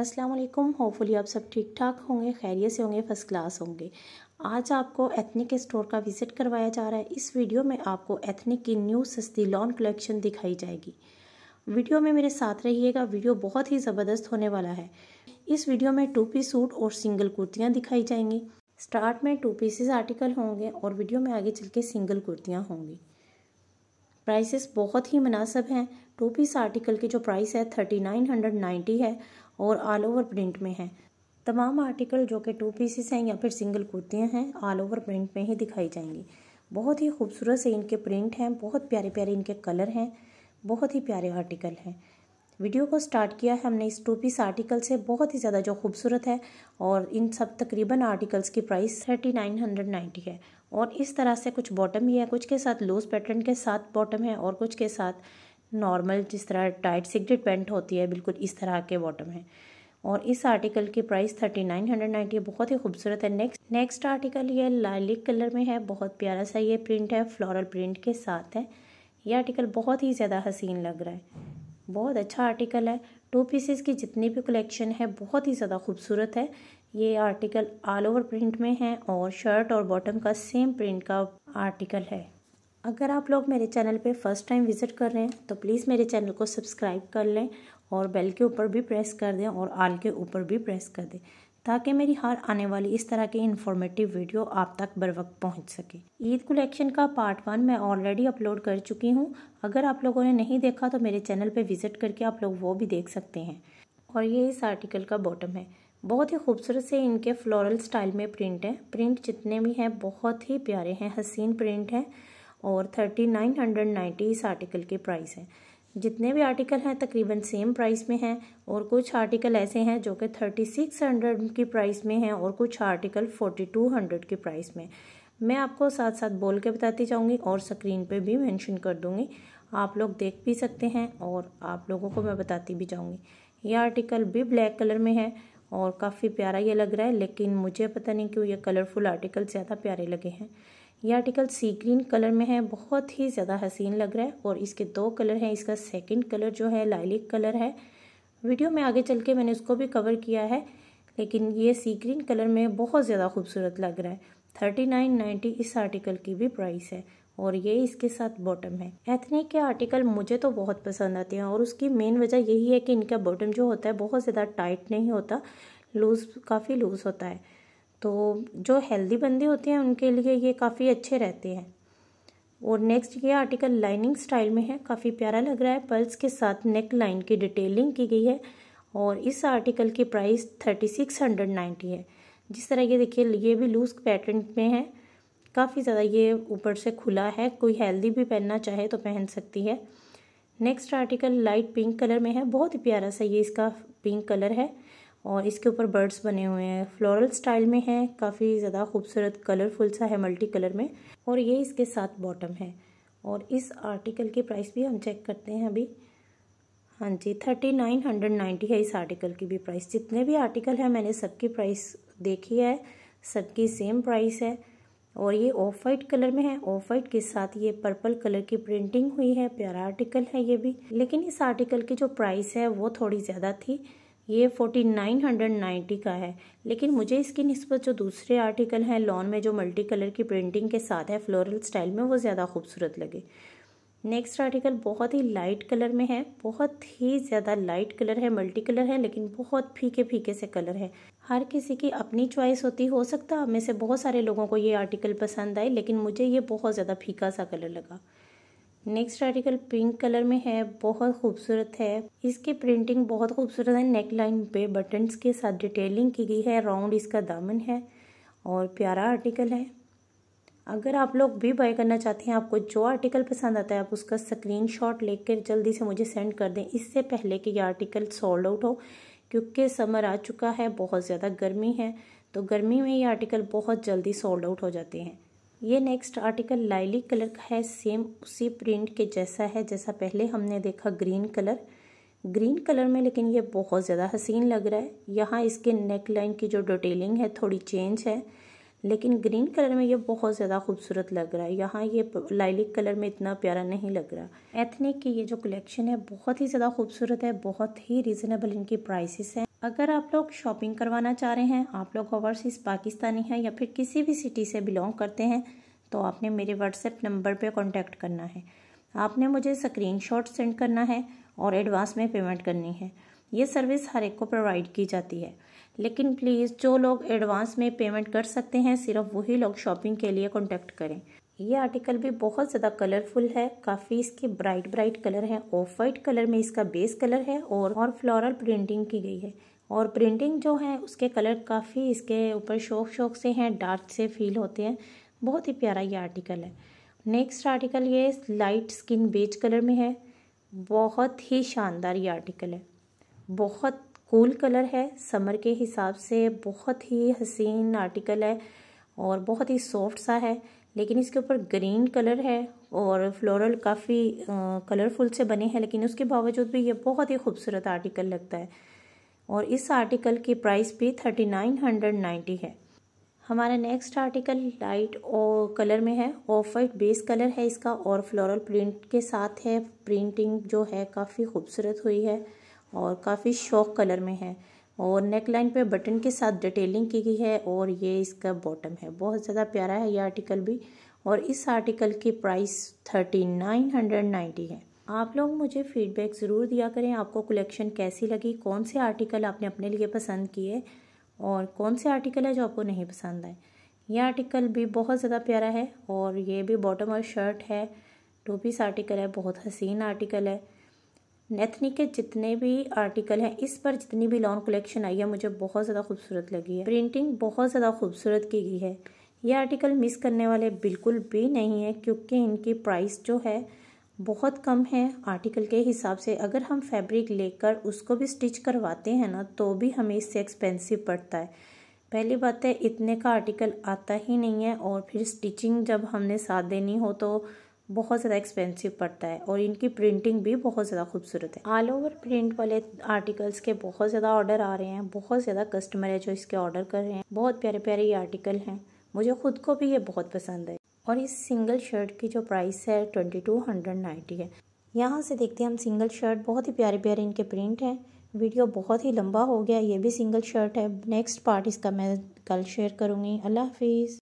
अस्सलाम वालेकुम होपफुली आप सब ठीक ठाक होंगे खैरियत से होंगे फर्स्ट क्लास होंगे आज आपको एथनिक स्टोर का विज़िट करवाया जा रहा है इस वीडियो में आपको एथनिक की न्यू सस्ती लॉन कलेक्शन दिखाई जाएगी वीडियो में मेरे साथ रहिएगा वीडियो बहुत ही ज़बरदस्त होने वाला है इस वीडियो में टू पीस सूट और सिंगल कुर्तियाँ दिखाई जाएंगी स्टार्ट में टू पीसेस आर्टिकल होंगे और वीडियो में आगे चल के सिंगल कुर्तियाँ होंगी प्राइसेस बहुत ही मुनासब हैं टू पीस आर्टिकल की जो प्राइस है थर्टी नाइन हंड्रेड नाइन्टी है और ऑल ओवर प्रिंट में है तमाम आर्टिकल जो कि टू पीसेस हैं या फिर सिंगल कुर्तियाँ हैं ऑल ओवर प्रिंट में ही दिखाई जाएंगी बहुत ही खूबसूरत से इनके प्रिंट हैं बहुत प्यारे प्यारे इनके कलर हैं बहुत ही प्यारे आर्टिकल हैं वीडियो को स्टार्ट किया है हमने इस टू पीस आर्टिकल से बहुत ही ज़्यादा जो खूबसूरत है और इन सब तकरीबन आर्टिकल्स की price thirty nine hundred ninety है और इस तरह से कुछ बॉटम ही है कुछ के साथ लूज पैटर्न के साथ बॉटम है और कुछ के साथ नॉर्मल जिस तरह टाइट सिगरेट पेंट होती है बिल्कुल इस तरह के बॉटम है और इस आर्टिकल की price thirty nine hundred ninety बहुत ही खूबसूरत है नेक्स्ट नेक्स्ट आर्टिकल ये लालिक कलर में है बहुत प्यारा सा ये प्रिंट है फ्लोरल प्रिंट के साथ है ये आर्टिकल बहुत ही ज़्यादा हसीन लग रहा है बहुत अच्छा आर्टिकल है टू पीसेस की जितनी भी कलेक्शन है बहुत ही ज़्यादा खूबसूरत है ये आर्टिकल ऑल ओवर प्रिंट में है और शर्ट और बॉटम का सेम प्रिंट का आर्टिकल है अगर आप लोग मेरे चैनल पे फर्स्ट टाइम विज़िट कर रहे हैं तो प्लीज़ मेरे चैनल को सब्सक्राइब कर लें और बेल के ऊपर भी प्रेस कर दें और आल के ऊपर भी प्रेस कर दें ताकि मेरी हर आने वाली इस तरह की इन्फॉर्मेटिव वीडियो आप तक बर वक्त पहुँच सके ईद कलेक्शन का पार्ट वन मैं ऑलरेडी अपलोड कर चुकी हूँ अगर आप लोगों ने नहीं देखा तो मेरे चैनल पर विज़िट करके आप लोग वो भी देख सकते हैं और ये इस आर्टिकल का बॉटम है बहुत ही खूबसूरत से इनके फ्लोरल स्टाइल में प्रिंट है प्रिंट जितने भी हैं बहुत ही प्यारे हैं हसीन प्रिंट है और थर्टी नाइन हंड्रेड नाइन्टी इस आर्टिकल के प्राइस हैं जितने भी आर्टिकल हैं तकरीबन सेम प्राइस में हैं और कुछ आर्टिकल ऐसे हैं जो कि थर्टी सिक्स हंड्रेड की प्राइस में हैं और कुछ आर्टिकल फोर्टी टू हंड्रेड की प्राइस में मैं आपको साथ साथ बोल के बताती जाऊँगी और स्क्रीन पर भी मैंशन कर दूँगी आप लोग देख भी सकते हैं और आप लोगों को मैं बताती भी जाऊँगी ये आर्टिकल भी ब्लैक कलर में है और काफ़ी प्यारा ये लग रहा है लेकिन मुझे पता नहीं क्यों ये कलरफुल आर्टिकल ज़्यादा प्यारे लगे हैं ये आर्टिकल सी ग्रीन कलर में है बहुत ही ज़्यादा हसीन लग रहा है और इसके दो कलर हैं इसका सेकंड कलर जो है लाइलिक कलर है वीडियो में आगे चल के मैंने उसको भी कवर किया है लेकिन ये सी ग्रीन कलर में बहुत ज़्यादा खूबसूरत लग रहा है थर्टी नाइन नाइन्टी इस आर्टिकल की भी प्राइस है और ये इसके साथ बॉटम है एथनिक के आर्टिकल मुझे तो बहुत पसंद आते हैं और उसकी मेन वजह यही है कि इनका बॉटम जो होता है बहुत ज़्यादा टाइट नहीं होता लूज़ काफ़ी लूज़ होता है तो जो हेल्दी बंदे होते हैं उनके लिए ये काफ़ी अच्छे रहते हैं और नेक्स्ट ये आर्टिकल लाइनिंग स्टाइल में है काफ़ी प्यारा लग रहा है पर्ल्स के साथ नेक लाइन की डिटेलिंग की गई है और इस आर्टिकल की price thirty six hundred ninety है जिस तरह ये देखिए ये भी लूज पैटर्न में है काफ़ी ज़्यादा ये ऊपर से खुला है कोई हेल्दी भी पहनना चाहे तो पहन सकती है next article light pink colour में है बहुत ही प्यारा सा ये इसका पिंक कलर है और इसके ऊपर बर्ड्स बने हुए हैं फ्लोरल स्टाइल में है काफ़ी ज़्यादा खूबसूरत कलरफुल सा है मल्टी कलर में और ये इसके साथ बॉटम है और इस आर्टिकल की प्राइस भी हम चेक करते हैं अभी हाँ जी थर्टी नाइन हंड्रेड नाइन्टी है इस आर्टिकल की भी प्राइस जितने भी आर्टिकल हैं मैंने सबकी प्राइस देखी है सबकी सेम प्राइस है और ये ऑफ वाइट कलर में है ऑफ वाइट के साथ ये पर्पल कलर की प्रिंटिंग हुई है प्यारा आर्टिकल है ये भी लेकिन इस आर्टिकल की जो प्राइस है वो थोड़ी ज़्यादा थी ये फोर्टी नाइन हंड्रेड नाइन्टी का है लेकिन मुझे इसकी नस्बत जो दूसरे आर्टिकल हैं लॉन में जो मल्टी कलर की प्रिंटिंग के साथ है फ्लोरल स्टाइल में वो ज़्यादा खूबसूरत लगे नेक्स्ट आर्टिकल बहुत ही लाइट कलर में है बहुत ही ज़्यादा लाइट कलर है मल्टी कलर है लेकिन बहुत फीके फीके से कलर है हर किसी की अपनी चॉइस होती हो सकता है में से बहुत सारे लोगों को ये आर्टिकल पसंद आए लेकिन मुझे ये बहुत ज़्यादा फीका सा कलर लगा नेक्स्ट आर्टिकल पिंक कलर में है बहुत खूबसूरत है इसकी प्रिंटिंग बहुत खूबसूरत है नेक लाइन पे बटन्स के साथ डिटेलिंग की गई है राउंड इसका दामन है और प्यारा आर्टिकल है अगर आप लोग भी बाय करना चाहते हैं आपको जो आर्टिकल पसंद आता है आप उसका स्क्रीनशॉट लेकर जल्दी से मुझे सेंड कर दें इससे पहले कि यह आर्टिकल सोल्ड आउट हो क्योंकि समर आ चुका है बहुत ज़्यादा गर्मी है तो गर्मी में ये आर्टिकल बहुत जल्दी सोल्ड आउट हो जाते हैं ये नेक्स्ट आर्टिकल लाइली कलर का है सेम उसी प्रिंट के जैसा है जैसा पहले हमने देखा ग्रीन कलर ग्रीन कलर में लेकिन ये बहुत ज़्यादा हसीन लग रहा है यहाँ इसके नेक लाइन की जो डिटेलिंग है थोड़ी चेंज है लेकिन ग्रीन कलर में ये बहुत ज़्यादा खूबसूरत लग रहा है यहाँ ये लाइलिक कलर में इतना प्यारा नहीं लग रहा एथनिक की ये जो कलेक्शन है बहुत ही ज़्यादा खूबसूरत है बहुत ही रीज़नेबल इनकी प्राइसेस हैं अगर आप लोग शॉपिंग करवाना चाह रहे हैं आप लोग ओवरसीज़ पाकिस्तानी हैं या फिर किसी भी सिटी से बिलोंग करते हैं तो आपने मेरे व्हाट्सएप नंबर पर कांटेक्ट करना है आपने मुझे स्क्रीनशॉट सेंड करना है और एडवांस में पेमेंट करनी है ये सर्विस हर एक को प्रोवाइड की जाती है लेकिन प्लीज़ जो लोग एडवांस में पेमेंट कर सकते हैं सिर्फ वही लोग शॉपिंग के लिए कॉन्टैक्ट करें ये आर्टिकल भी बहुत ज़्यादा कलरफुल है काफ़ी इसके ब्राइट ब्राइट कलर हैं ऑफ वाइट कलर में इसका बेस कलर है और और फ्लोरल प्रिंटिंग की गई है और प्रिंटिंग जो है उसके कलर काफ़ी इसके ऊपर शौक शौक से हैं डार्क से फील होते हैं बहुत ही प्यारा ये आर्टिकल है नेक्स्ट आर्टिकल ये लाइट स्किन बेज कलर में है बहुत ही शानदार ये आर्टिकल है बहुत कूल कलर है समर के हिसाब से बहुत ही हसीन आर्टिकल है और बहुत ही सॉफ्ट सा है लेकिन इसके ऊपर ग्रीन कलर है और फ्लोरल काफ़ी कलरफुल से बने हैं लेकिन उसके बावजूद भी ये बहुत ही खूबसूरत आर्टिकल लगता है और इस आर्टिकल की प्राइस भी थर्टी नाइन हंड्रेड नाइन्टी है हमारा नेक्स्ट आर्टिकल लाइट और कलर में है ऑफ वाइट बेस कलर है इसका और फ्लोरल प्रिंट के साथ है प्रिंटिंग जो है काफ़ी खूबसूरत हुई है और काफ़ी शौक कलर में है और नेक लाइन पे बटन के साथ डिटेलिंग की गई है और ये इसका बॉटम है बहुत ज़्यादा प्यारा है ये आर्टिकल भी और इस आर्टिकल की price thirty nine hundred ninety है आप लोग मुझे फीडबैक ज़रूर दिया करें आपको कलेक्शन कैसी लगी कौन से आर्टिकल आपने अपने लिए पसंद किए और कौन से आर्टिकल है जो आपको नहीं पसंद आए ये आर्टिकल भी बहुत ज़्यादा प्यारा है और ये भी बॉटम और शर्ट है टू पीस आर्टिकल है बहुत हसीन आर्टिकल है नेथनी के जितने भी आर्टिकल हैं इस पर जितनी भी लॉन कलेक्शन आई है मुझे बहुत ज़्यादा खूबसूरत लगी है प्रिंटिंग बहुत ज़्यादा खूबसूरत की गई है ये आर्टिकल मिस करने वाले बिल्कुल भी नहीं है क्योंकि इनकी प्राइस जो है बहुत कम है आर्टिकल के हिसाब से अगर हम फैब्रिक लेकर उसको भी स्टिच करवाते हैं ना तो भी हमें इससे एक्सपेंसिव पड़ता है पहली बात है इतने का आर्टिकल आता ही नहीं है और फिर स्टिचिंग जब हमने साथ देनी हो तो बहुत ज़्यादा एक्सपेंसिव पड़ता है और इनकी प्रिंटिंग भी बहुत ज़्यादा खूबसूरत है ऑल ओवर प्रिंट वाले आर्टिकल्स के बहुत ज़्यादा ऑर्डर आ रहे हैं बहुत ज़्यादा कस्टमर है जो इसके ऑर्डर कर रहे हैं बहुत प्यारे प्यारे ये आर्टिकल हैं मुझे खुद को भी ये बहुत पसंद है और इस सिंगल शर्ट की जो प्राइस है ट्वेंटी टू हंड्रेड नाइन्टी है यहाँ से देखते हैं हम सिंगल शर्ट बहुत ही प्यारे प्यारे इनके प्रिंट हैं वीडियो बहुत ही लंबा हो गया ये भी सिंगल शर्ट है नेक्स्ट पार्ट इसका मैं कल शेयर करूँगी अल्लाह हाफिज़